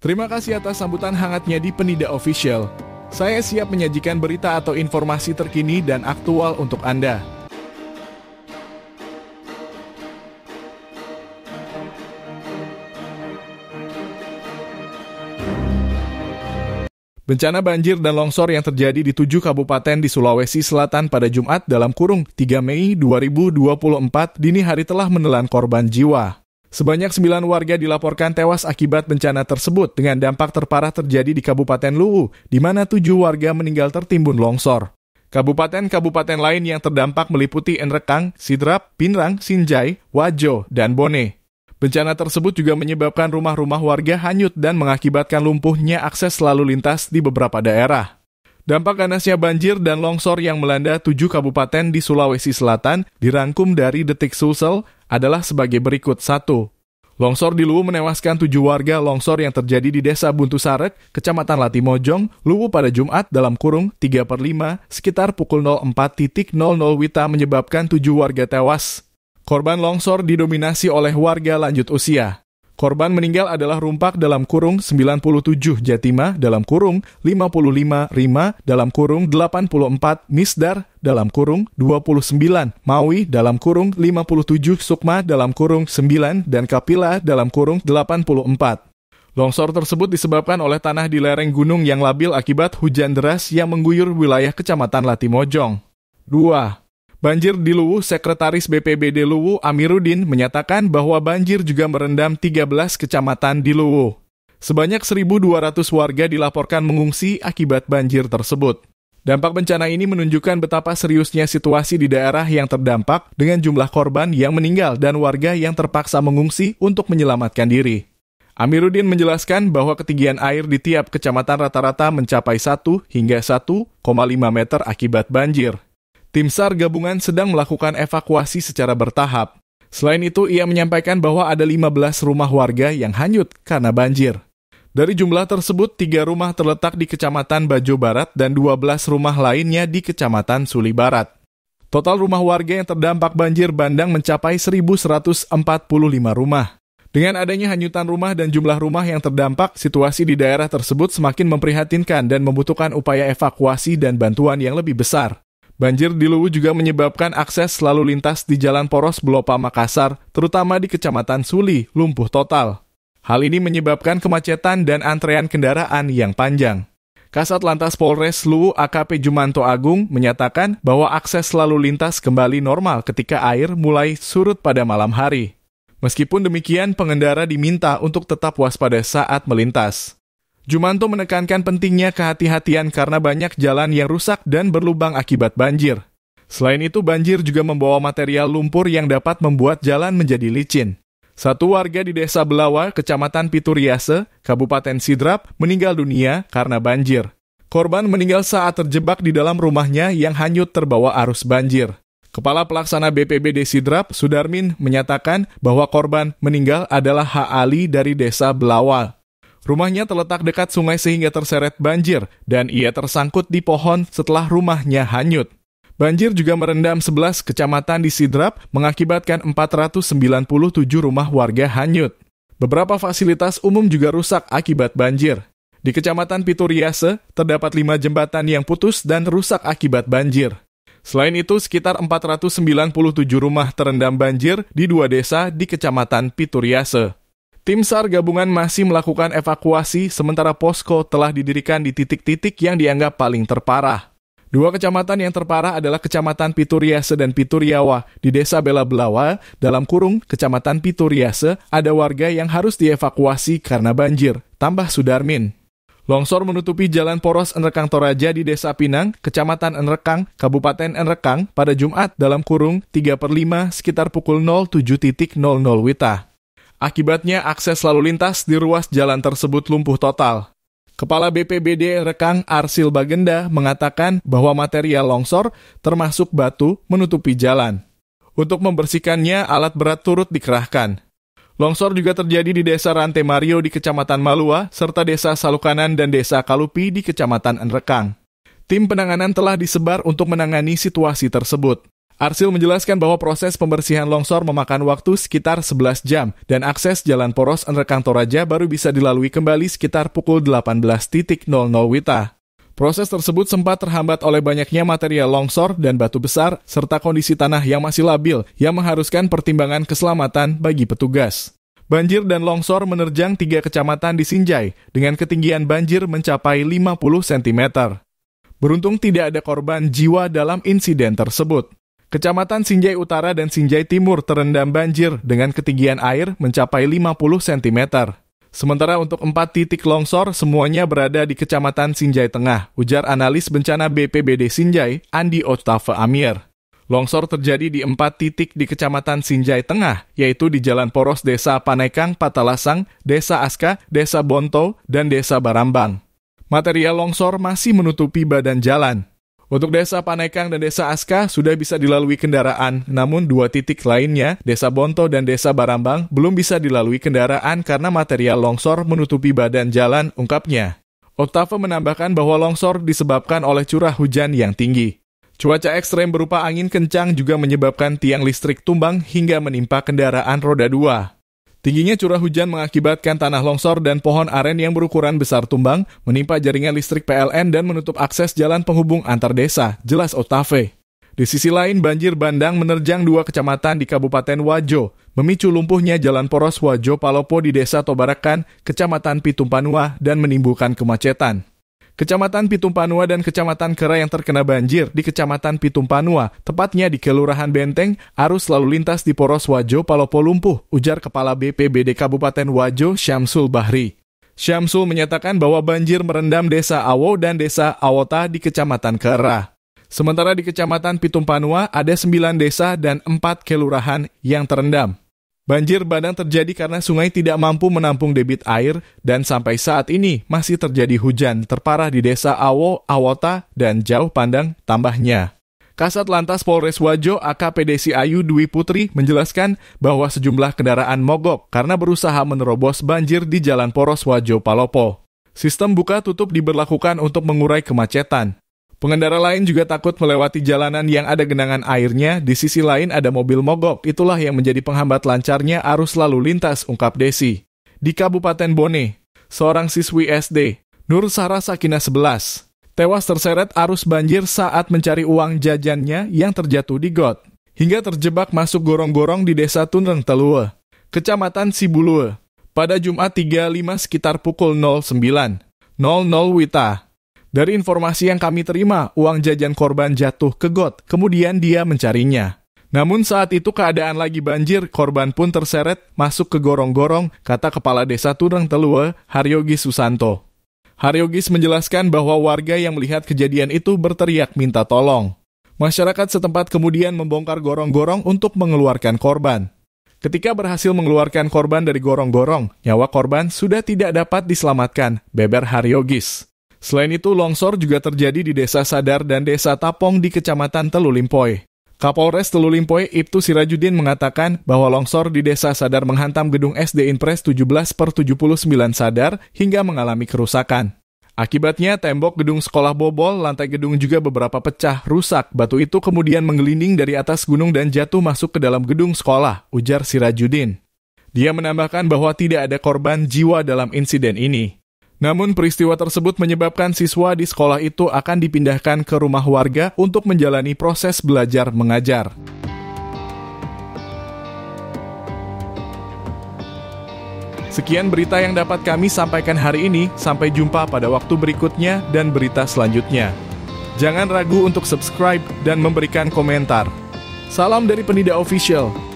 Terima kasih atas sambutan hangatnya di Penida Official. Saya siap menyajikan berita atau informasi terkini dan aktual untuk Anda. Bencana banjir dan longsor yang terjadi di tujuh kabupaten di Sulawesi Selatan pada Jumat dalam kurung 3 Mei 2024 dini hari telah menelan korban jiwa. Sebanyak sembilan warga dilaporkan tewas akibat bencana tersebut dengan dampak terparah terjadi di Kabupaten Luwu, di mana tujuh warga meninggal tertimbun longsor. Kabupaten-kabupaten lain yang terdampak meliputi Enrekang, Sidrap, Pinrang, Sinjai, Wajo, dan Bone. Bencana tersebut juga menyebabkan rumah-rumah warga hanyut dan mengakibatkan lumpuhnya akses lalu lintas di beberapa daerah. Dampak ganasnya banjir dan longsor yang melanda tujuh kabupaten di Sulawesi Selatan dirangkum dari Detik Sulsel adalah sebagai berikut. satu. Longsor di Luwu menewaskan tujuh warga longsor yang terjadi di Desa Buntu Sarek, Kecamatan Latimojong, Luwu pada Jumat dalam kurung 3 per 5 sekitar pukul 04.00 Wita menyebabkan tujuh warga tewas. Korban longsor didominasi oleh warga lanjut usia. Korban meninggal adalah Rumpak dalam kurung 97 Jatima dalam kurung 55 Rima dalam kurung 84 Misdar dalam kurung 29 Maui dalam kurung 57 Sukma dalam kurung 9 dan Kapila dalam kurung 84. Longsor tersebut disebabkan oleh tanah di lereng gunung yang labil akibat hujan deras yang mengguyur wilayah Kecamatan Latimojong. 2. Banjir di Luwu, Sekretaris BPBD Luwu Amiruddin menyatakan bahwa banjir juga merendam 13 kecamatan di Luwu. Sebanyak 1.200 warga dilaporkan mengungsi akibat banjir tersebut. Dampak bencana ini menunjukkan betapa seriusnya situasi di daerah yang terdampak dengan jumlah korban yang meninggal dan warga yang terpaksa mengungsi untuk menyelamatkan diri. Amiruddin menjelaskan bahwa ketinggian air di tiap kecamatan rata-rata mencapai 1 hingga 1,5 meter akibat banjir. Tim SAR gabungan sedang melakukan evakuasi secara bertahap. Selain itu, ia menyampaikan bahwa ada 15 rumah warga yang hanyut karena banjir. Dari jumlah tersebut, tiga rumah terletak di Kecamatan Bajo Barat dan 12 rumah lainnya di Kecamatan Suli Barat. Total rumah warga yang terdampak banjir bandang mencapai 1.145 rumah. Dengan adanya hanyutan rumah dan jumlah rumah yang terdampak, situasi di daerah tersebut semakin memprihatinkan dan membutuhkan upaya evakuasi dan bantuan yang lebih besar. Banjir di Luwu juga menyebabkan akses lalu lintas di Jalan Poros Belopa Makassar, terutama di Kecamatan Suli, lumpuh total. Hal ini menyebabkan kemacetan dan antrean kendaraan yang panjang. Kasat Lantas Polres Luwu AKP Jumanto Agung menyatakan bahwa akses lalu lintas kembali normal ketika air mulai surut pada malam hari. Meskipun demikian, pengendara diminta untuk tetap waspada saat melintas. Jumanto menekankan pentingnya kehati-hatian karena banyak jalan yang rusak dan berlubang akibat banjir. Selain itu, banjir juga membawa material lumpur yang dapat membuat jalan menjadi licin. Satu warga di Desa Belawa, Kecamatan Pituriase, Kabupaten Sidrap, meninggal dunia karena banjir. Korban meninggal saat terjebak di dalam rumahnya yang hanyut terbawa arus banjir. Kepala Pelaksana BPBD Sidrap, Sudarmin, menyatakan bahwa korban meninggal adalah Hak Ali dari Desa Belawa. Rumahnya terletak dekat sungai sehingga terseret banjir, dan ia tersangkut di pohon setelah rumahnya hanyut. Banjir juga merendam 11 kecamatan di Sidrap, mengakibatkan 497 rumah warga hanyut. Beberapa fasilitas umum juga rusak akibat banjir. Di Kecamatan Pituriase, terdapat 5 jembatan yang putus dan rusak akibat banjir. Selain itu, sekitar 497 rumah terendam banjir di dua desa di Kecamatan Pituriase. Tim SAR gabungan masih melakukan evakuasi sementara posko telah didirikan di titik-titik yang dianggap paling terparah. Dua kecamatan yang terparah adalah Kecamatan Pituriase dan Pituriawa. Di Desa Bela Belawa, dalam kurung Kecamatan Pituriase, ada warga yang harus dievakuasi karena banjir, tambah Sudarmin. Longsor menutupi jalan poros Enrekang Toraja di Desa Pinang, Kecamatan Enrekang, Kabupaten Enrekang pada Jumat dalam kurung 3 per 5 sekitar pukul 07.00 Wita. Akibatnya akses lalu lintas di ruas jalan tersebut lumpuh total. Kepala BPBD Rekang Arsil Bagenda mengatakan bahwa material longsor, termasuk batu, menutupi jalan. Untuk membersihkannya, alat berat turut dikerahkan. Longsor juga terjadi di Desa Rante Mario di Kecamatan Malua, serta Desa Salukanan dan Desa Kalupi di Kecamatan Enrekang. Tim penanganan telah disebar untuk menangani situasi tersebut. Arsil menjelaskan bahwa proses pembersihan longsor memakan waktu sekitar 11 jam dan akses jalan poros antar Toraja baru bisa dilalui kembali sekitar pukul 18.00 Wita. Proses tersebut sempat terhambat oleh banyaknya material longsor dan batu besar serta kondisi tanah yang masih labil yang mengharuskan pertimbangan keselamatan bagi petugas. Banjir dan longsor menerjang tiga kecamatan di Sinjai dengan ketinggian banjir mencapai 50 cm. Beruntung tidak ada korban jiwa dalam insiden tersebut. Kecamatan Sinjai Utara dan Sinjai Timur terendam banjir dengan ketinggian air mencapai 50 cm. Sementara untuk empat titik longsor semuanya berada di Kecamatan Sinjai Tengah, ujar analis bencana BPBD Sinjai, Andi Ostafe Amir. Longsor terjadi di empat titik di Kecamatan Sinjai Tengah, yaitu di Jalan Poros Desa Panekang, Patalasang, Desa Aska, Desa Bonto, dan Desa Barambang. Material longsor masih menutupi badan jalan. Untuk desa Panekang dan desa Aska sudah bisa dilalui kendaraan, namun dua titik lainnya, desa Bonto dan desa Barambang, belum bisa dilalui kendaraan karena material longsor menutupi badan jalan, ungkapnya. Octave menambahkan bahwa longsor disebabkan oleh curah hujan yang tinggi. Cuaca ekstrem berupa angin kencang juga menyebabkan tiang listrik tumbang hingga menimpa kendaraan roda dua. Tingginya curah hujan mengakibatkan tanah longsor dan pohon aren yang berukuran besar tumbang, menimpa jaringan listrik PLN dan menutup akses jalan penghubung antar desa, jelas Otave. Di sisi lain, banjir bandang menerjang dua kecamatan di Kabupaten Wajo, memicu lumpuhnya jalan poros Wajo Palopo di Desa Tobarakan, Kecamatan Pitumpanua, dan menimbulkan kemacetan. Kecamatan Pitumpanua dan Kecamatan Kera yang terkena banjir di Kecamatan Pitumpanua, tepatnya di Kelurahan Benteng, arus lalu lintas di poros Wajo Palopo lumpuh, ujar Kepala BPBD Kabupaten Wajo Syamsul Bahri. Syamsul menyatakan bahwa banjir merendam desa Awo dan desa Awota di Kecamatan Kera. Sementara di Kecamatan Pitumpanua ada 9 desa dan 4 kelurahan yang terendam. Banjir bandang terjadi karena sungai tidak mampu menampung debit air dan sampai saat ini masih terjadi hujan terparah di desa Awo, Awota, dan Jauh Pandang tambahnya. Kasat Lantas Polres Wajo AKP Desi Ayu Dwi Putri menjelaskan bahwa sejumlah kendaraan mogok karena berusaha menerobos banjir di Jalan Poros Wajo Palopo. Sistem buka tutup diberlakukan untuk mengurai kemacetan. Pengendara lain juga takut melewati jalanan yang ada genangan airnya, di sisi lain ada mobil mogok. Itulah yang menjadi penghambat lancarnya arus lalu lintas, ungkap Desi. Di Kabupaten Bone, seorang siswi SD, Nur Sarah Sakina 11, tewas terseret arus banjir saat mencari uang jajannya yang terjatuh di got, hingga terjebak masuk gorong-gorong di desa Tunreng Telue, Kecamatan Sibulue, pada Jumat 35 sekitar pukul 09.00 Wita. Dari informasi yang kami terima, uang jajan korban jatuh ke got, kemudian dia mencarinya. Namun saat itu keadaan lagi banjir, korban pun terseret masuk ke gorong-gorong, kata Kepala Desa Turang Telue, Haryogi Susanto. Haryogis menjelaskan bahwa warga yang melihat kejadian itu berteriak minta tolong. Masyarakat setempat kemudian membongkar gorong-gorong untuk mengeluarkan korban. Ketika berhasil mengeluarkan korban dari gorong-gorong, nyawa korban sudah tidak dapat diselamatkan, beber Haryogis. Selain itu, longsor juga terjadi di Desa Sadar dan Desa Tapong di Kecamatan Telulimpoy. Kapolres Telulimpoy Ibtu Sirajudin mengatakan bahwa longsor di Desa Sadar menghantam gedung SD Impres 17 per 79 Sadar hingga mengalami kerusakan. Akibatnya, tembok gedung sekolah bobol, lantai gedung juga beberapa pecah, rusak. Batu itu kemudian menggelinding dari atas gunung dan jatuh masuk ke dalam gedung sekolah, ujar Sirajudin. Dia menambahkan bahwa tidak ada korban jiwa dalam insiden ini. Namun peristiwa tersebut menyebabkan siswa di sekolah itu akan dipindahkan ke rumah warga untuk menjalani proses belajar mengajar. Sekian berita yang dapat kami sampaikan hari ini. Sampai jumpa pada waktu berikutnya dan berita selanjutnya. Jangan ragu untuk subscribe dan memberikan komentar. Salam dari Penida Official.